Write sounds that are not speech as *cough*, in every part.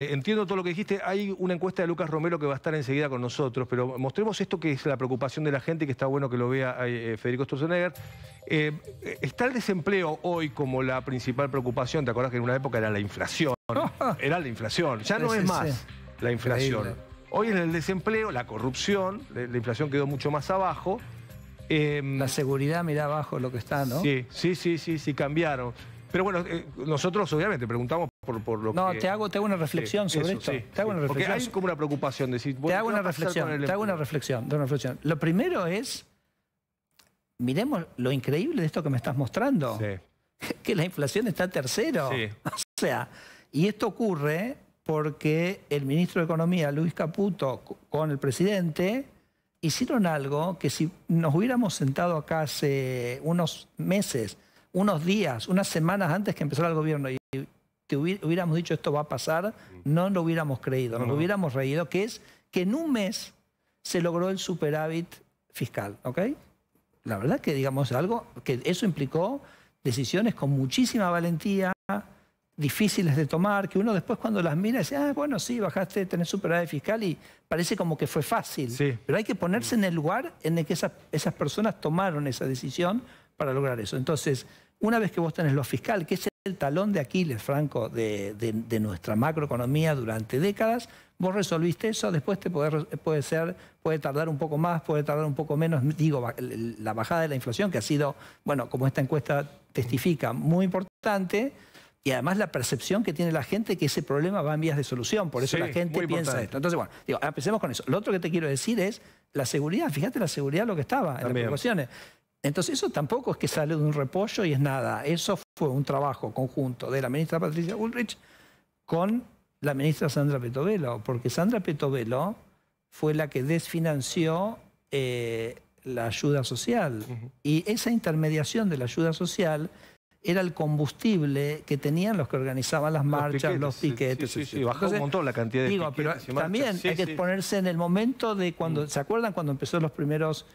Eh, entiendo todo lo que dijiste. Hay una encuesta de Lucas Romero que va a estar enseguida con nosotros, pero mostremos esto que es la preocupación de la gente y que está bueno que lo vea eh, eh, Federico Sturzenegger. está el desempleo hoy como la principal preocupación. ¿Te acuerdas que en una época era la inflación? *laughs* Era la inflación. Ya no es más la inflación. Hoy es el desempleo, la corrupción, la inflación quedó mucho más abajo. Em, la seguridad, mira abajo lo que está, ¿no? Sí, sí, sí, sí, sí, cambiaron. Pero bueno, nosotros obviamente preguntamos no, te hago, te una reflexión sobre esto. te hago una reflexión. Porque hay como una preocupación. te hago una reflexión, una reflexión, una reflexión. Lo primero es, miremos lo increíble de esto que me estás mostrando. *laughs* Que la inflación está a tercero. *laughs* O sea, y esto ocurre porque el ministro de Economía, Luis Caputo, con el presidente, hicieron algo que si nos hubiéramos sentado acá hace unos meses, unos días, unas semanas antes que empezara el gobierno y te hubiéramos dicho esto va a pasar, no lo hubiéramos creído, no lo hubiéramos reído, que es que en un mes se logró el superávit fiscal, ¿ok? La verdad que digamos algo, que eso implicó decisiones con muchísima valentía, difíciles de tomar, que uno después cuando las mira dice, ah, bueno, sí, bajaste, tenés superávit fiscal y parece como que fue fácil. Pero hay que ponerse en el lugar en el que esas, esas personas tomaron esa decisión para lograr eso. Entonces, una vez que vos tenés lo fiscal, que es el talón de Aquiles, Franco, de, nuestra macroeconomía durante décadas. Vos resolviste eso, después te puede, puede, ser, puede tardar un poco más, puede tardar un poco menos. Digo, la bajada de la inflación, que ha sido, bueno, como esta encuesta testifica, muy importante. Y además la percepción que tiene la gente que ese problema va en vías de solución, por eso la gente piensa esto. Entonces, bueno, ah, empecemos con eso. Lo otro que te quiero decir es la seguridad. Fíjate la seguridad lo que estaba en las entonces eso tampoco es que sale de un repollo y es nada. Eso fue un trabajo conjunto de la ministra Patricia Bullrich con la ministra Sandra Petovelo, porque Sandra Petovelo fue la que desfinanció eh, la ayuda social. Y esa intermediación de la ayuda social era el combustible que tenían los que organizaban las marchas, los piquetes. Y sí, bajó un montón la cantidad de digo, pero También hay que ponerse en el momento de cuando, mm. ¿se acuerdan cuando empezó los primeros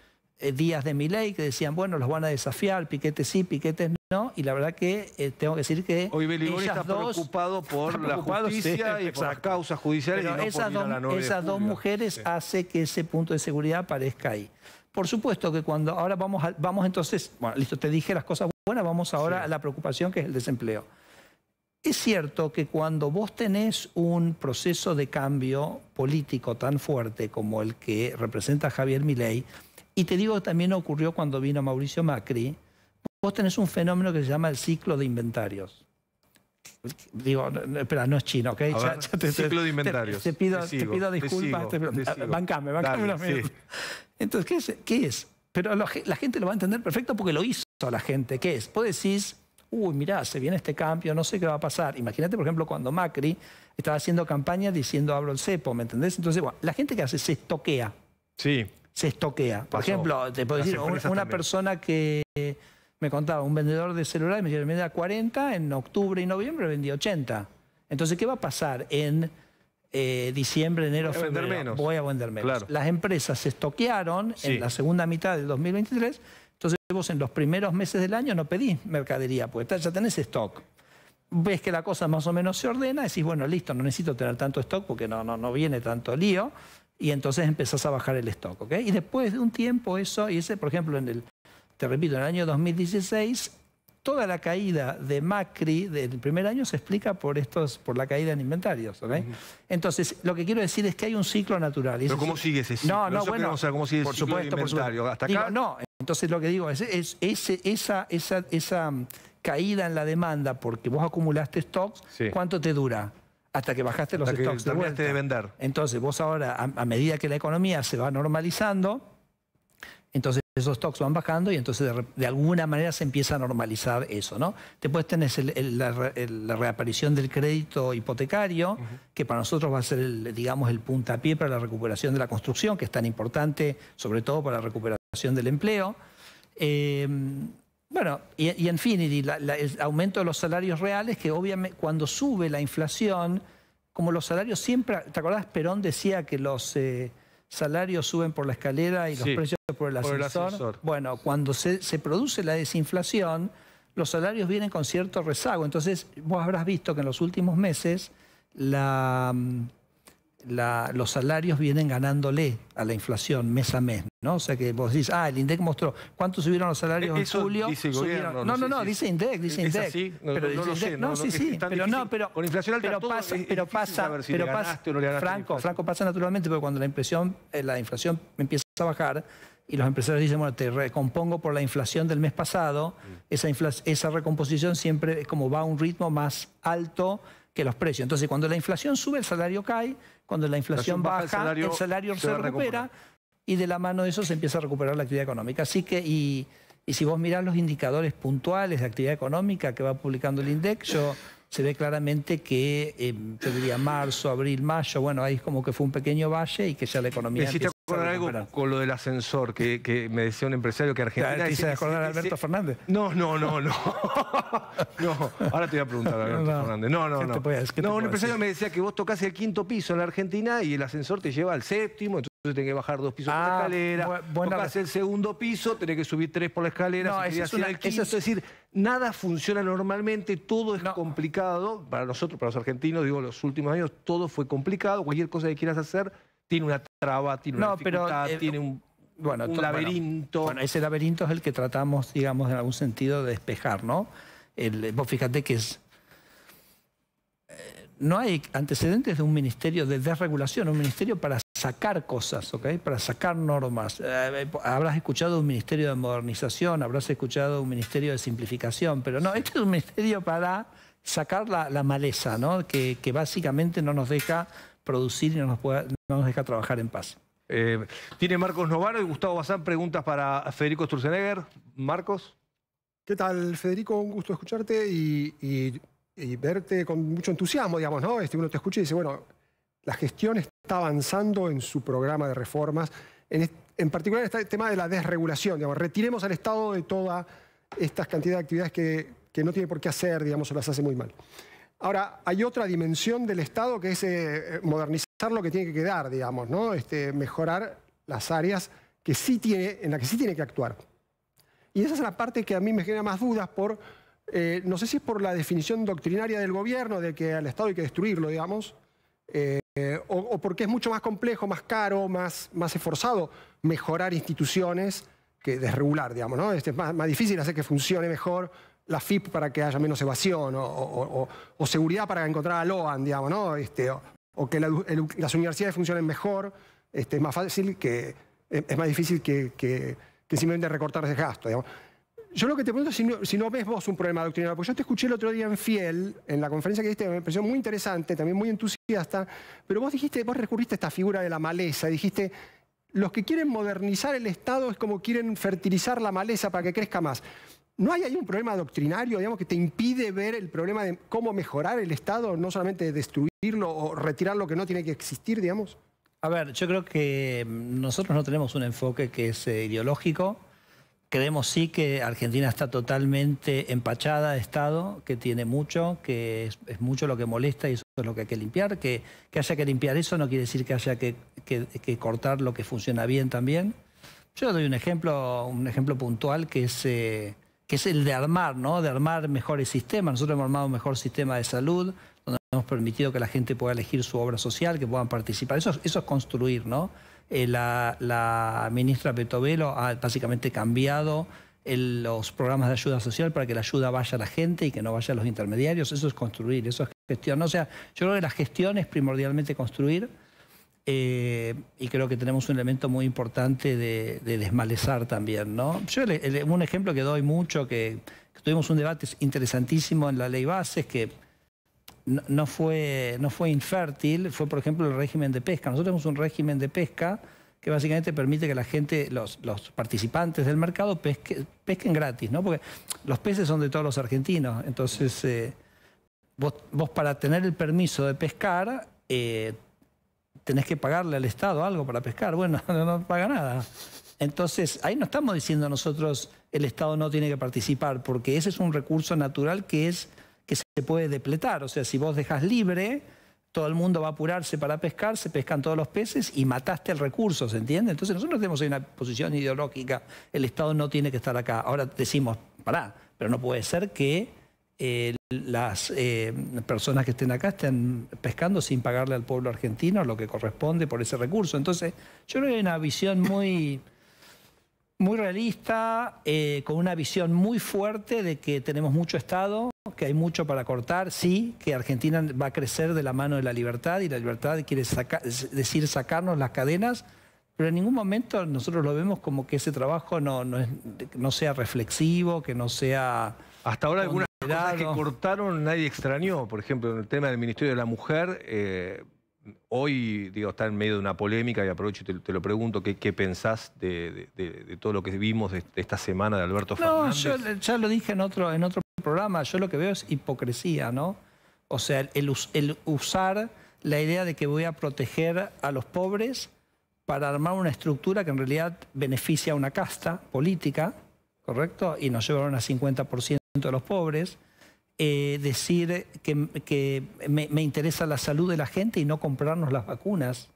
eh, días de Miley que decían, bueno, los van a desafiar, piquetes sí, piquetes no, y la verdad que eh, tengo que decir que... Hoy dos... está preocupado por la justicia y por las causas judiciales. esas, dos, mujeres hace que ese punto de seguridad aparezca ahí. Por supuesto que cuando ahora vamos, vamos entonces, bueno, listo, te dije las cosas buenas, vamos ahora a la preocupación que es el desempleo. Es cierto que cuando vos tenés un proceso de cambio político tan fuerte como el que representa Javier Milei, y te digo también ocurrió cuando vino Mauricio Macri. Vos tenés un fenómeno que se llama el ciclo de inventarios. Digo, espera, no es chino, ¿ok? ciclo de inventarios. Te, pido, disculpas. bancame, bancame los medios. Entonces, ¿qué es? Pero la gente lo va a entender perfecto porque lo hizo la gente. ¿Qué es? Vos decís, uy, mirá, se viene este cambio, no sé qué va a pasar. Imagínate, por ejemplo, cuando Macri estaba haciendo campaña diciendo abro el cepo, ¿me entendés? Entonces, bueno, la gente que hace se estoquea. Sí se estoquea. Por ejemplo, te puedo decir, una persona que me contaba, un vendedor de celulares me decía, me 40, en octubre y noviembre vendí 80. Entonces, ¿qué va a pasar en eh, diciembre, enero, Voy Menos. Voy a vender menos. Las empresas se estoquearon en la segunda mitad del 2023, entonces vos en los primeros meses del año no pedís mercadería, pues ya tenés stock ves que la cosa más o menos se ordena, decís, bueno, listo, no necesito tener tanto stock porque no, no, no viene tanto lío y entonces empezás a bajar el stock. Y después de un tiempo eso, y ese, por ejemplo, en el, te repito, en el año 2016, toda la caída de Macri del primer año se explica por estos, por la caída en inventarios. ¿okay? Entonces, lo que quiero decir es que hay un ciclo natural. Pero ¿cómo sigue ese ciclo? No, no, bueno, o sea, ¿cómo sigue por ciclo no, entonces lo que digo es, es, esa, esa, esa, mm, caída en la demanda porque vos acumulaste stocks, ¿cuánto te dura? hasta que bajaste los stocks de, de vender. Entonces, vos ahora, a, medida que la economía se va normalizando, entonces esos stocks van bajando y entonces de, alguna manera se empieza a normalizar eso, ¿no? Después tenés la, reaparición del crédito hipotecario, que para nosotros va a ser, digamos, el puntapié para la recuperación de la construcción, que es tan importante, sobre todo para la recuperación del empleo. Eh, bueno, y, en fin, el aumento de los salarios reales, que obviamente cuando sube la inflación, como los salarios siempre, ¿te acordás? Perón decía que los eh, salarios suben por la escalera y los precios por el, por el, Bueno, cuando se, se produce la desinflación, los salarios vienen con cierto rezago. Entonces, vos habrás visto que en los últimos meses la mm, los salarios vienen ganándole a la inflación mes a mes, ¿no? O sea que vos decís, ah, el INDEC mostró cuánto subieron los salarios e-, en julio. Dice no, no, no, dice INDEC, dice INDEC. pero no, no, sí, sí, pero con inflación pero pasa, pero pasa, pero pasa, Franco, Franco pasa naturalmente pero cuando la inflación, eh, la inflación empieza a bajar, y los empresarios dicen, bueno, te recompongo por la inflación del mes pasado, mm. esa, esa recomposición siempre es como va a un ritmo más alto que los precios. Entonces, cuando la inflación sube, el salario cae, cuando la inflación, baja, el salario, se, recupera y de la mano de eso se empieza a recuperar la actividad económica. Así que, y, si vos mirás los indicadores puntuales de actividad económica que va publicando el INDEC, se ve claramente que, tendría em, marzo, abril, mayo, bueno, ahí es como que fue un pequeño valle y que ya la economía acuerdas algo con lo del ascensor que, me decía un empresario que Argentina. ¿Te acuerdas acordar Alberto Fernández? No, no, no, *laughs* no. ahora te voy a preguntar a Alberto Fernández. No, no, no. un empresario me decía que vos tocas el quinto piso en la Argentina y el ascensor te lleva al séptimo, entonces tenés que bajar dos pisos por la ah, escalera. Tocás el segundo piso, tenés que subir tres por la escalera. No, es, es... decir, nada funciona normalmente, todo es complicado. Para nosotros, para los argentinos, digo, los últimos años, todo fue complicado. Cualquier cosa que quieras hacer tiene una traba, tiene una dificultad, eh, tiene un, bueno, laberinto. Bueno, ese laberinto es el que tratamos, digamos, en algún sentido de despejar, ¿no? Eh, vos fíjate que es... Eh, no hay antecedentes de un ministerio de desregulación, un ministerio para sacar cosas, ¿ok? Para sacar normas. habrás escuchado un ministerio de modernización, habrás escuchado un ministerio de simplificación, pero no, este es un ministerio para sacar la, maleza, ¿no? Que, que, básicamente no nos deja producir y no nos, puede, nos deja trabajar en paz. Eh, tiene Marcos Novaro y Gustavo Bazán preguntas para Federico Sturzenegger. Marcos. ¿Qué tal, Federico? Un gusto escucharte y, verte con mucho entusiasmo, digamos, ¿no? Este, uno te escucha y dice, bueno, la gestión está avanzando en su programa de reformas, en, particular está el tema de la desregulación, digamos, retiremos al Estado de toda estas cantidad de actividades que, que no tiene por qué hacer, digamos, o las hace muy mal. Ahora, hay otra dimensión del Estado que es eh, eh, modernizar lo que tiene que quedar, digamos, ¿no? Este, mejorar las áreas que sí tiene, en las que sí tiene que actuar. Y esa es la parte que a mí me genera más dudas por, eh, no sé si es por la definición doctrinaria del gobierno, de que al Estado hay que destruirlo, digamos, o, porque es mucho más complejo, más caro, más, más esforzado mejorar instituciones que desregular, digamos, ¿no? Este, es más difícil hacer que funcione mejor, la FIP para que haya menos evasión, o, seguridad para encontrar a Loan, digamos, ¿no? Este, o, que las universidades funcionen mejor, este, es más fácil que, es, más difícil que, simplemente recortar ese gasto, Yo lo que te pregunto es si no, ves vos un problema doctrinal, porque yo te escuché el otro día en Fiel, en la conferencia que diste, me pareció muy interesante, también muy entusiasta, pero vos dijiste, vos recurriste a esta figura de la maleza, dijiste, los que quieren modernizar el Estado es como quieren fertilizar la maleza para que crezca más. ¿No hay ahí un problema doctrinario, digamos, que te impide ver el problema de cómo mejorar el Estado, no solamente destruirlo o retirar lo que no tiene que existir, digamos? A ver, yo creo que mm, nosotros no tenemos un enfoque que es eh, ideológico. Creemos sí que Argentina está totalmente empachada de Estado, que tiene mucho, que es, mucho lo que molesta y eso es lo que hay que limpiar. Que, haya que limpiar eso no quiere decir que haya que, cortar lo que funciona bien también. Yo doy un ejemplo, un ejemplo puntual que es eh, que es el de armar, ¿no? De armar mejores sistemas. Nosotros hemos armado un mejor sistema de salud, donde hemos permitido que la gente pueda elegir su obra social, que puedan participar. Eso, eso es construir, ¿no? Eh, la, la, ministra Petovelo ha básicamente cambiado los programas de ayuda social para que la ayuda vaya a la gente y que no vaya a los intermediarios. Eso es construir, eso es gestión. O sea, yo creo que la gestión es primordialmente construir eh, y creo que tenemos un elemento muy importante de, desmalezar también, ¿no? Yo un ejemplo que doy mucho, que, tuvimos un debate interesantísimo en la ley Bases, que no, fue, no fue infértil, fue por ejemplo el régimen de pesca. Nosotros tenemos un régimen de pesca que básicamente permite que la gente, los, participantes del mercado pesquen gratis, ¿no? Porque los peces son de todos los argentinos, entonces eh, vos, para tener el permiso de pescar... Eh, tenés que pagarle al Estado algo para pescar. Bueno, *laughs* no, paga nada. Entonces, ahí no estamos diciendo nosotros el Estado no tiene que participar, porque ese es un recurso natural que, es, que se puede depletar. O sea, si vos dejas libre, todo el mundo va a apurarse para pescar, se pescan todos los peces y mataste el recurso, ¿se entiende? Entonces nosotros tenemos ahí una posición ideológica, el Estado no tiene que estar acá. Ahora decimos, pará, pero no puede ser que eh, las eh, personas que estén acá estén pescando sin pagarle al pueblo argentino lo que corresponde por ese recurso. Entonces, yo creo que hay una visión muy, muy realista, eh, con una visión muy fuerte de que tenemos mucho Estado, que hay mucho para cortar, sí, que Argentina va a crecer de la mano de la libertad y la libertad quiere decir sacarnos las cadenas. Pero en ningún momento nosotros lo vemos como que ese trabajo no, es, no sea reflexivo, que no sea... Hasta ahora alguna Cosas que cortaron nadie extrañó. Por ejemplo, en el tema del Ministerio de la Mujer, eh, hoy digo, está en medio de una polémica y aprovecho y te, lo pregunto, ¿qué, qué pensás de, todo lo que vimos de, esta semana de Alberto Fernández? No, yo ya lo dije en otro, en otro programa, yo lo que veo es hipocresía, ¿no? O sea, el, el usar la idea de que voy a proteger a los pobres para armar una estructura que en realidad beneficia a una casta política, ¿correcto? Y nos llevaron a 50% a los pobres, eh, decir que, me, interesa la salud de la gente y no comprarnos las vacunas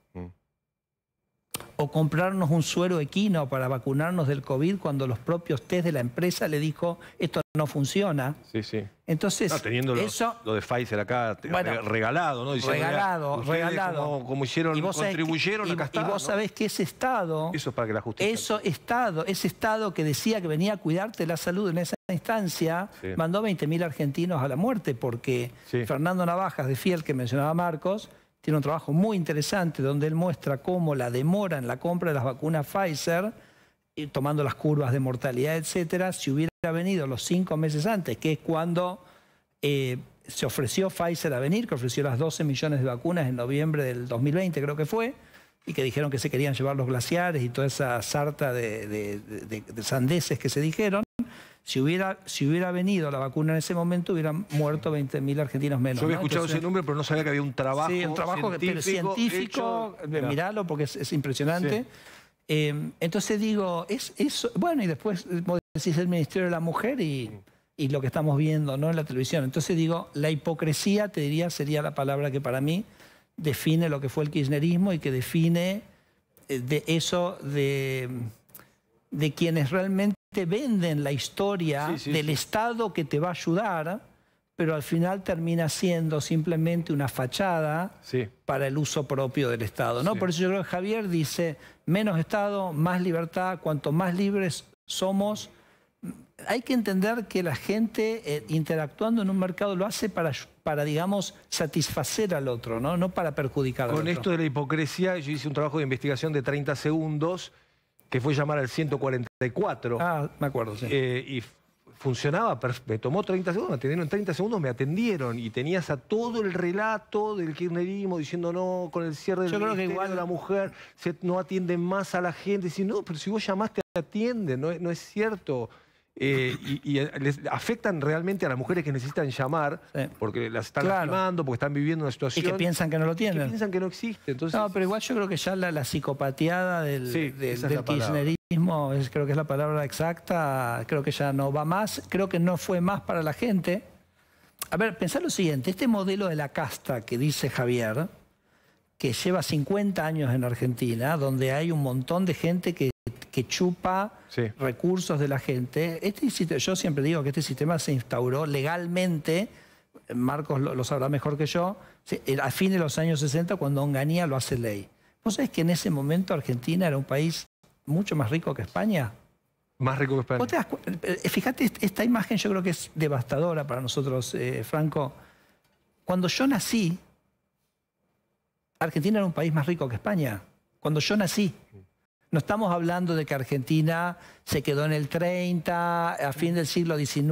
o comprarnos un suero equino para vacunarnos del COVID cuando los propios test de la empresa le dijo esto no funciona. Sí, sí. Entonces, eso, lo de Pfizer acá regalado, ¿no? regalado, regalado. Como, hicieron, y contribuyeron que, y, Y vos sabés que ese Estado. Eso es para que la justicia. Eso, Estado, ese Estado que decía que venía a cuidarte la salud en esa instancia, mandó 20.000 argentinos a la muerte porque Fernando Navajas de Fiel, que mencionaba Marcos, tiene un trabajo muy interesante donde él muestra cómo la demora en la compra de las vacunas Pfizer, y tomando las curvas de mortalidad, etcétera, si hubiera venido los cinco meses antes, que es cuando eh, se ofreció Pfizer a venir, que ofreció las 12 millones de vacunas en noviembre del 2020, creo que fue, y que dijeron que se querían llevar los glaciares y toda esa sarta de, de sandeces que se dijeron, si hubiera, si hubiera venido la vacuna en ese momento, hubieran muerto 20.000 argentinos menos. Yo había escuchado ese número, pero no sabía que había un trabajo. Sí, un trabajo científico, científico miralo porque es, impresionante. Em, entonces digo, es eso. Bueno, y después vos decís el Ministerio de la Mujer y, y, lo que estamos viendo ¿no? en la televisión. Entonces digo, la hipocresía, te diría, sería la palabra que para mí define lo que fue el kirchnerismo y que define eh, de eso de de quienes realmente venden la historia del Estado que te va a ayudar, pero al final termina siendo simplemente una fachada para el uso propio del Estado. ¿no? Por eso yo creo que Javier dice, menos Estado, más libertad, cuanto más libres somos, hay que entender que la gente eh, interactuando en un mercado lo hace para, para, digamos, satisfacer al otro, no, para perjudicar Con al otro. Con esto de la hipocresía, yo hice un trabajo de investigación de 30 segundos que fue llamar al 144. Ah, me acuerdo, sí. Eh, y funcionaba, me tomó 30 segundos, me atendieron 30 segundos, me atendieron y tenías a todo el relato del kirchnerismo diciendo no, con el cierre del Yo creo que igual la mujer no atiende más a la gente, diciendo no, pero si vos llamaste atienden, no, no es cierto. Eh, y, eh, les afectan realmente a las mujeres que necesitan llamar porque las están llamando, porque están viviendo una situación. Y que piensan que no lo tienen. Que piensan que no existe. No, pero igual yo creo que ya la, psicopatiada del, kirchnerismo, creo que es la palabra exacta, creo que ya no va más, creo que no fue más para la gente. A ver, pensar lo siguiente, este modelo de la casta que dice Javier, que lleva 50 años en Argentina, donde hay un montón de gente que que chupa recursos de la gente. Este, yo siempre digo que este sistema se instauró legalmente, Marcos lo, sabrá mejor que yo, a fines de los años 60 cuando Onganía lo hace ley. ¿Vos sabés que en ese momento Argentina era un país mucho más rico que España? Más rico que España. Eh, Fíjate, esta imagen yo creo que es devastadora para nosotros, eh, Franco. Cuando yo nací, Argentina era un país más rico que España. Cuando yo nací. No estamos hablando de que Argentina se quedó en el 30, a fin del siglo XIX,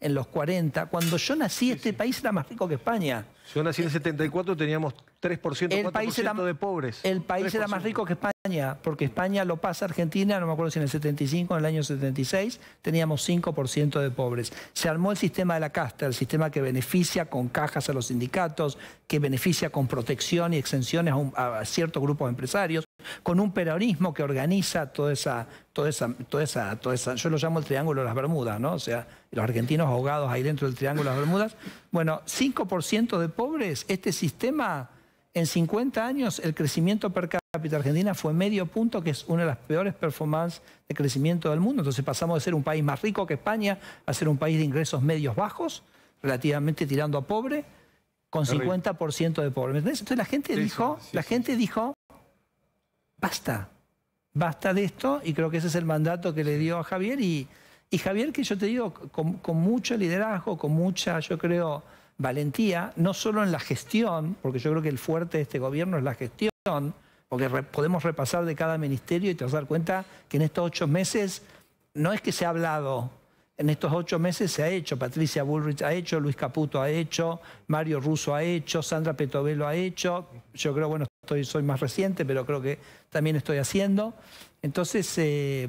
en los 40. Cuando yo nací, este país era más rico que España. Yo nací en el 74, teníamos 3%, de pobres. El país era más rico que España, porque España lo pasa Argentina, no me acuerdo si en el 75, en el año 76, teníamos 5% de pobres. Se armó el sistema de la casta, el sistema que beneficia con cajas a los sindicatos, que beneficia con protección y exenciones a, a ciertos grupos de empresarios, con un peronismo que organiza toda esa esa, toda yo lo llamo el Triángulo de las Bermudas, ¿no? O sea, los argentinos ahogados ahí dentro del Triángulo de las Bermudas. Bueno, 5% de pobres, este sistema, en 50 años el crecimiento per cápita argentina fue medio punto, que es una de las peores performances de crecimiento del mundo. Entonces pasamos de ser un país más rico que España a ser un país de ingresos medios bajos, relativamente tirando a pobre, con 50% de pobres. Entonces la gente dijo, la gente dijo, basta, basta de esto y creo que ese es el mandato que le dio a Javier y, Javier que yo te digo con, mucho liderazgo, con mucha, yo creo, valentía, no solo en la gestión, porque yo creo que el fuerte de este gobierno es la gestión, porque podemos repasar de cada ministerio y te dar cuenta que en estos ocho meses no es que se ha hablado, en estos ocho meses se ha hecho. Patricia Bullrich ha hecho, Luis Caputo ha hecho, Mario Russo ha hecho, Sandra Petovelo ha hecho. Yo creo, bueno, soy más reciente, pero creo que también estoy haciendo. Entonces, eh,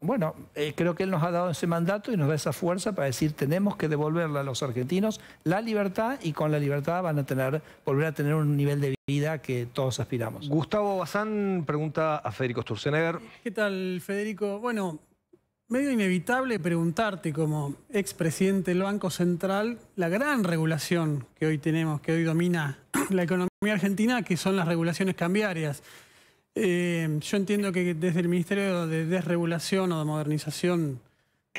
bueno, eh, creo que él nos ha dado ese mandato y nos da esa fuerza para decir tenemos que devolverle a los argentinos la libertad y con la libertad van a tener, volver a tener un nivel de vida que todos aspiramos. Gustavo Bazán pregunta a Federico Sturzenegger. ¿Qué tal, Federico? Bueno, medio inevitable preguntarte como expresidente del Banco Central la gran regulación que hoy tenemos, que hoy domina *clears throat* la economía argentina, que son las regulaciones cambiarias. Eh, yo entiendo que desde el Ministerio de Desregulación o de Modernización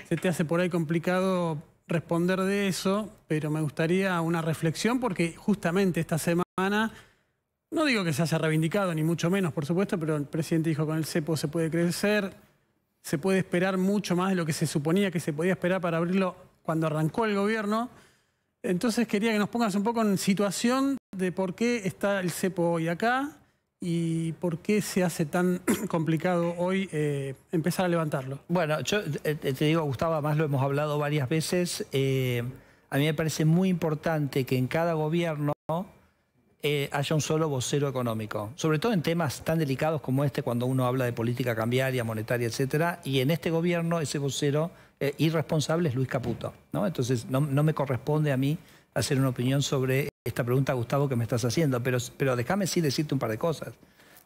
se te hace por ahí complicado responder de eso, pero me gustaría una reflexión porque justamente esta semana... No digo que se haya reivindicado, ni mucho menos, por supuesto, pero el presidente dijo con el CEPO se puede crecer, se puede esperar mucho más de lo que se suponía que se podía esperar para abrirlo cuando arrancó el gobierno. Entonces quería que nos pongas un poco en situación de por qué está el cepo hoy acá y por qué se hace tan *clears throat* complicado hoy eh, empezar a levantarlo. Bueno, yo eh, eh, te digo, Gustavo, además lo hemos hablado varias veces, a mí me parece muy importante que en cada gobierno eh, haya un solo vocero económico, sobre todo en temas tan delicados como este, cuando uno habla de política cambiaria, monetaria, etcétera, y en este gobierno ese vocero eh, irresponsable es Luis Caputo. ¿no? Entonces, no, me corresponde a mí hacer una opinión sobre esta pregunta, Gustavo, que me estás haciendo, pero, pero déjame sí decirte un par de cosas.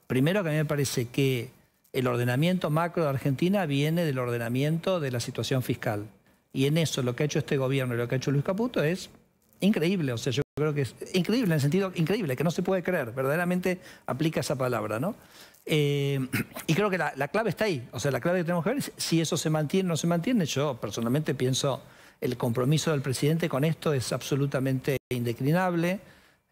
Primero, que a mí me parece que el ordenamiento macro de Argentina viene del ordenamiento de la situación fiscal. Y en eso lo que ha hecho este gobierno y lo que ha hecho Luis Caputo es increíble. O sea, Creo que es increíble, en el sentido increíble, que no se puede creer, verdaderamente aplica esa palabra, ¿no? Eh, y creo que la, clave está ahí, o sea, la clave que tenemos que ver es si eso se mantiene o no se mantiene. Yo personalmente pienso el compromiso del presidente con esto es absolutamente indeclinable,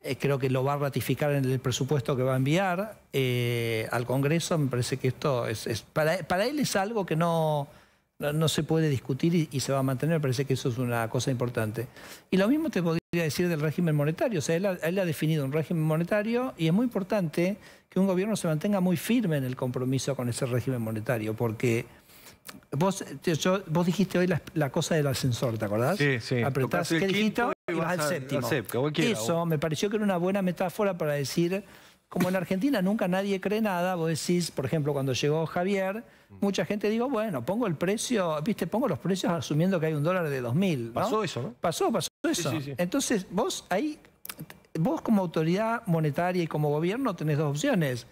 eh, creo que lo va a ratificar en el presupuesto que va a enviar eh, al Congreso, me parece que esto es, para él es algo que no no, se puede discutir y, se va a mantener, parece que eso es una cosa importante. Y lo mismo te podría decir del régimen monetario, o sea, él ha, definido un régimen monetario y es muy importante que un gobierno se mantenga muy firme en el compromiso con ese régimen monetario, porque Vos, vos dijiste hoy la, cosa del ascensor, ¿te acordás? Sí, sí. Apretás el, quinto y vas, al séptimo. Eso me pareció que era una buena metáfora para decir, como en Argentina nunca nadie cree nada, vos decís, por ejemplo, cuando llegó Javier, mucha gente digo, bueno, pongo el precio, viste, pongo los precios asumiendo que hay un dólar de 2.000. Pasó eso, ¿no? Pasó, pasó eso. Entonces, vos ahí, vos como autoridad monetaria y como gobierno tenés dos opciones.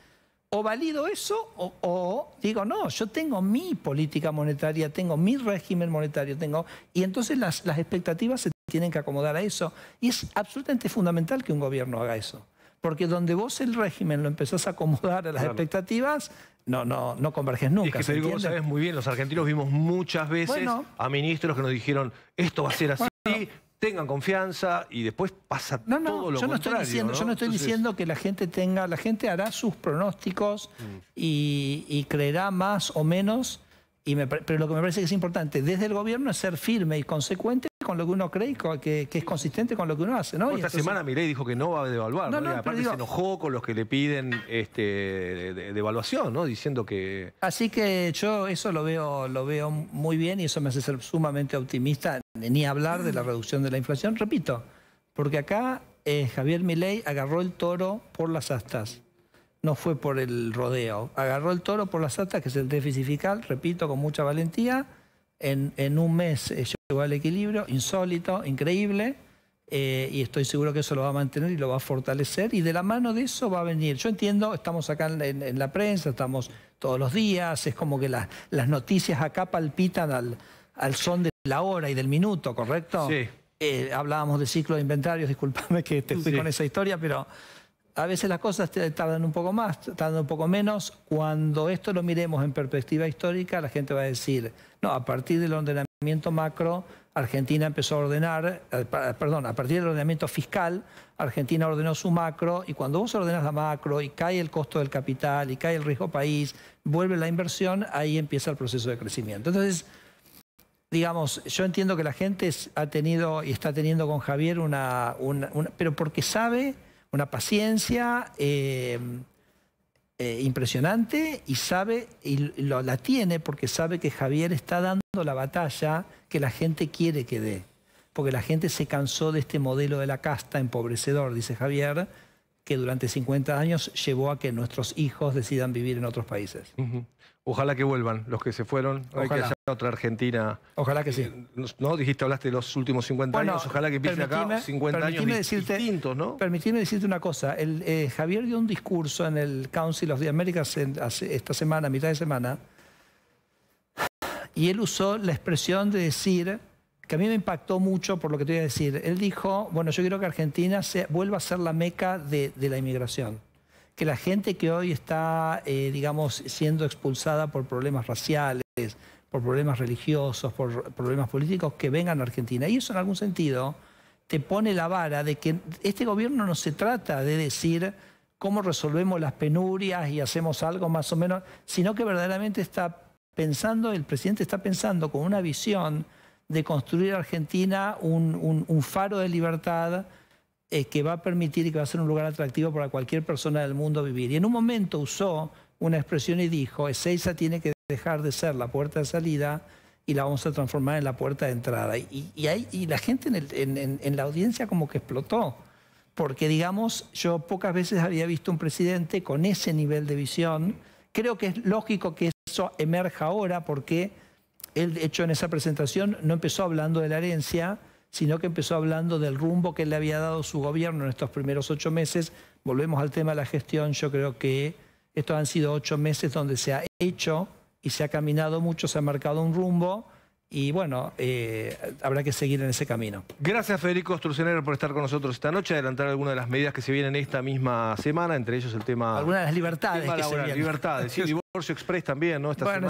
O valido eso o, digo, no, yo tengo mi política monetaria, tengo mi régimen monetario, tengo... Y entonces las, las expectativas se tienen que acomodar a eso. Y es absolutamente fundamental que un gobierno haga eso. Porque donde vos el régimen lo empezás a acomodar a las expectativas, no, no, no converges nunca. Y es que sabés muy bien, los argentinos vimos muchas veces a ministros que nos dijeron, esto va a ser así, tengan confianza y después pasa todo lo yo no Estoy Yo no estoy diciendo que la gente tenga, la gente hará sus pronósticos mm. y, creerá más o menos, y pero lo que me parece que es importante desde el gobierno es ser firme y consecuente con lo que uno cree y que, es consistente con lo que uno hace. ¿no? Esta semana Milei dijo que no va a devaluar, aparte se enojó con los que le piden este, devaluación, ¿no? diciendo que... Así que yo eso lo veo, lo veo muy bien y eso me hace ser sumamente optimista, ni hablar de la reducción de la inflación, repito, porque acá eh, Javier Milei agarró el toro por las astas. No fue por el rodeo, agarró el toro por las astas, que es el déficit fiscal, repito, con mucha valentía, en, un mes eh, llegó al equilibrio, insólito, increíble, eh, y estoy seguro que eso lo va a mantener y lo va a fortalecer, y de la mano de eso va a venir. Yo entiendo, estamos acá en, la prensa, estamos todos los días, es como que las noticias acá palpitan al, al son de la hora y del minuto, ¿correcto? Sí. Eh, hablábamos de ciclo de inventarios, *laughs* disculpame que te fui con esa historia, pero a veces las cosas tardan un poco más, tardan un poco menos. Cuando esto lo miremos en perspectiva histórica, la gente va a decir, no, a partir del ordenamiento macro, Argentina empezó a ordenar, eh, perdón, a partir del ordenamiento fiscal, Argentina ordenó su macro y cuando vos ordenas la macro y cae el costo del capital y cae el riesgo país, vuelve la inversión, ahí empieza el proceso de crecimiento. Entonces, digamos, yo entiendo que la gente ha tenido y está teniendo con Javier una pero porque sabe una paciencia eh, eh, impresionante y sabe, y la tiene porque sabe que Javier está dando la batalla que la gente quiere que dé. Porque la gente se cansó de este modelo de la casta empobrecedor, dice Javier, que durante 50 años llevó a que nuestros hijos decidan vivir en otros países. Ojalá que vuelvan los que se fueron. Ojalá. Hay que haya otra Argentina. Ojalá que sí. Eh, no, dijiste, hablaste de los últimos 50 años. Ojalá que empiecen acá 50 años distintos, ¿no? Permitime decirte una cosa. Eh, Javier dio un discurso en el Council of the Americas esta semana, mitad de semana, y él usó la expresión de decir que a mí me impactó mucho por lo que te voy a decir. Él dijo, bueno, yo quiero que Argentina vuelva a ser la meca de, la inmigración que la gente que hoy está, eh, digamos, siendo expulsada por problemas raciales, por problemas religiosos, por problemas políticos, que vengan a Argentina. Y eso en algún sentido te pone la vara de que este gobierno no se trata de decir cómo resolvemos las penurias y hacemos algo más o menos, sino que verdaderamente está pensando, el presidente está pensando con una visión de construir Argentina un, faro de libertad eh, que va a permitir y que va a ser un lugar atractivo para cualquier persona del mundo vivir. Y en un momento usó una expresión y dijo, Ezeiza tiene que dejar de ser la puerta de salida y la vamos a transformar en la puerta de entrada. Y, la gente en, en, la audiencia como que explotó, porque digamos, yo pocas veces había visto un presidente con ese nivel de visión. Creo que es lógico que eso emerja ahora porque él, de hecho, en esa presentación no empezó hablando de la herencia, sino que empezó hablando del rumbo que le había dado su gobierno en estos primeros ocho meses. Volvemos al tema de la gestión. Yo creo que estos han sido ocho meses donde se ha hecho y se ha caminado mucho, se ha marcado un rumbo. Y bueno, eh, habrá que seguir en ese camino. Gracias Federico Strucenero por estar con nosotros esta noche, adelantar algunas de las medidas que se vienen esta misma semana, entre ellos el tema... Algunas de las libertades. que libertades, *laughs* divorcio express también, ¿no? Esta